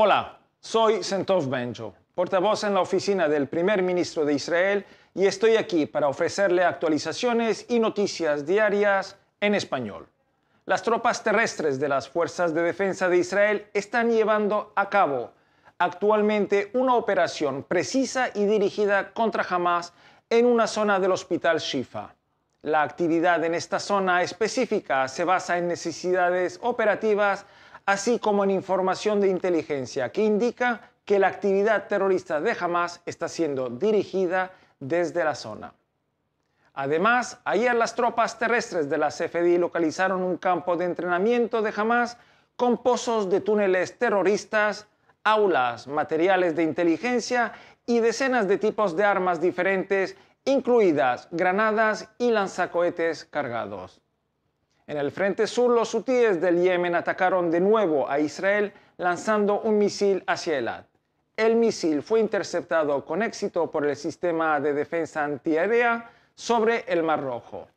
Hola, soy Sentov Benjo, portavoz en la oficina del primer ministro de Israel y estoy aquí para ofrecerle actualizaciones y noticias diarias en español. Las tropas terrestres de las Fuerzas de Defensa de Israel están llevando a cabo actualmente una operación precisa y dirigida contra Hamas en una zona del hospital Shifa. La actividad en esta zona específica se basa en necesidades operativas así como en información de inteligencia que indica que la actividad terrorista de Hamas está siendo dirigida desde la zona. Además, ayer las tropas terrestres de la CFDI localizaron un campo de entrenamiento de Hamas con pozos de túneles terroristas, aulas, materiales de inteligencia y decenas de tipos de armas diferentes, incluidas granadas y lanzacohetes cargados. En el frente sur, los hutíes del Yemen atacaron de nuevo a Israel lanzando un misil hacia Elat. El misil fue interceptado con éxito por el sistema de defensa antiaérea sobre el Mar Rojo.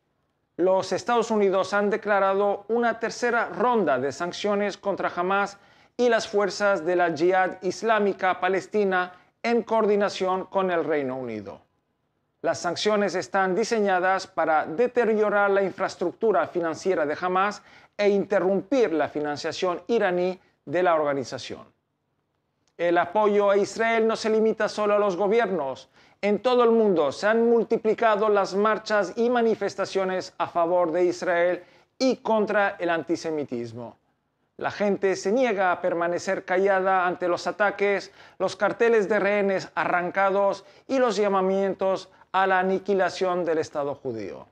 Los Estados Unidos han declarado una tercera ronda de sanciones contra Hamas y las fuerzas de la Jihad Islámica Palestina en coordinación con el Reino Unido. Las sanciones están diseñadas para deteriorar la infraestructura financiera de Hamas e interrumpir la financiación iraní de la organización. El apoyo a Israel no se limita solo a los gobiernos. En todo el mundo se han multiplicado las marchas y manifestaciones a favor de Israel y contra el antisemitismo. La gente se niega a permanecer callada ante los ataques, los carteles de rehenes arrancados y los llamamientos a la aniquilación del Estado judío.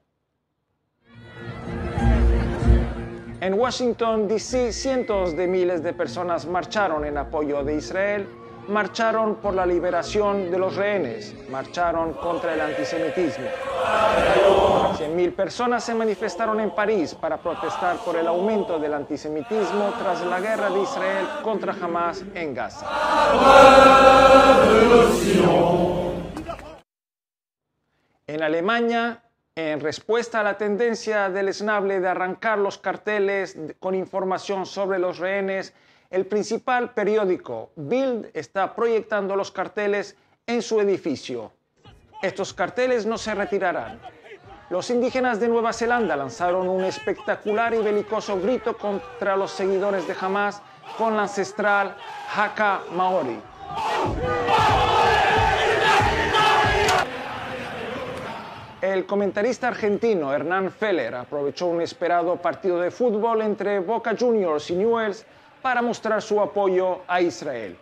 En Washington, D.C., cientos de miles de personas marcharon en apoyo de Israel, marcharon por la liberación de los rehenes, marcharon contra el antisemitismo. 100.000 personas se manifestaron en París para protestar por el aumento del antisemitismo tras la guerra de Israel contra Hamas en Gaza. En Alemania, en respuesta a la tendencia del Snable de arrancar los carteles con información sobre los rehenes, el principal periódico Bild está proyectando los carteles en su edificio. Estos carteles no se retirarán. Los indígenas de Nueva Zelanda lanzaron un espectacular y belicoso grito contra los seguidores de Hamas con la ancestral Haka Maori. El comentarista argentino Hernán Feller aprovechó un esperado partido de fútbol entre Boca Juniors y Newells para mostrar su apoyo a Israel.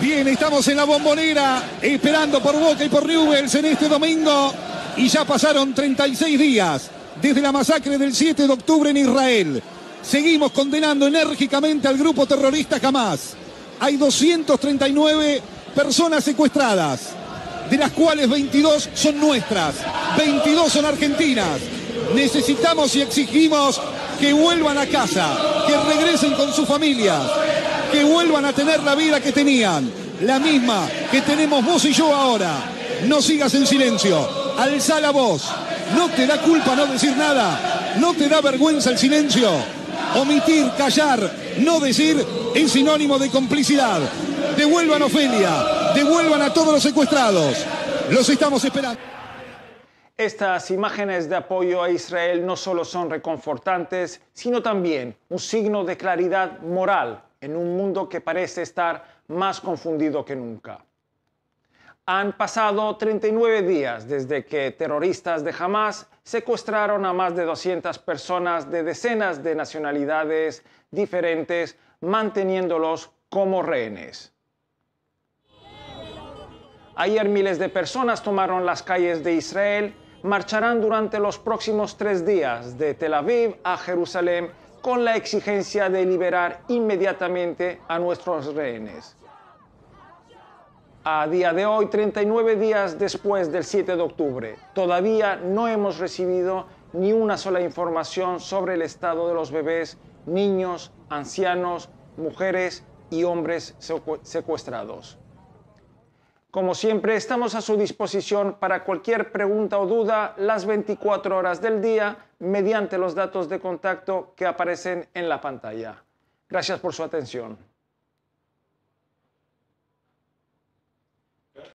Bien, estamos en la bombonera, esperando por Boca y por Newells en este domingo. Y ya pasaron 36 días desde la masacre del 7 de octubre en Israel. Seguimos condenando enérgicamente al grupo terrorista jamás. Hay 239 personas secuestradas, de las cuales 22 son nuestras, 22 son argentinas. Necesitamos y exigimos que vuelvan a casa, que regresen con sus familias, que vuelvan a tener la vida que tenían, la misma que tenemos vos y yo ahora. No sigas en silencio, alza la voz. No te da culpa no decir nada, no te da vergüenza el silencio. Omitir, callar, no decir es sinónimo de complicidad. Devuelvan Ofelia, devuelvan a todos los secuestrados. Los estamos esperando. Estas imágenes de apoyo a Israel no solo son reconfortantes, sino también un signo de claridad moral en un mundo que parece estar más confundido que nunca. Han pasado 39 días desde que terroristas de Hamas secuestraron a más de 200 personas de decenas de nacionalidades diferentes, manteniéndolos como rehenes. Ayer miles de personas tomaron las calles de Israel, marcharán durante los próximos tres días de Tel Aviv a Jerusalén con la exigencia de liberar inmediatamente a nuestros rehenes. A día de hoy, 39 días después del 7 de octubre, todavía no hemos recibido ni una sola información sobre el estado de los bebés, niños, ancianos, mujeres y hombres secuestrados. Como siempre, estamos a su disposición para cualquier pregunta o duda las 24 horas del día mediante los datos de contacto que aparecen en la pantalla. Gracias por su atención.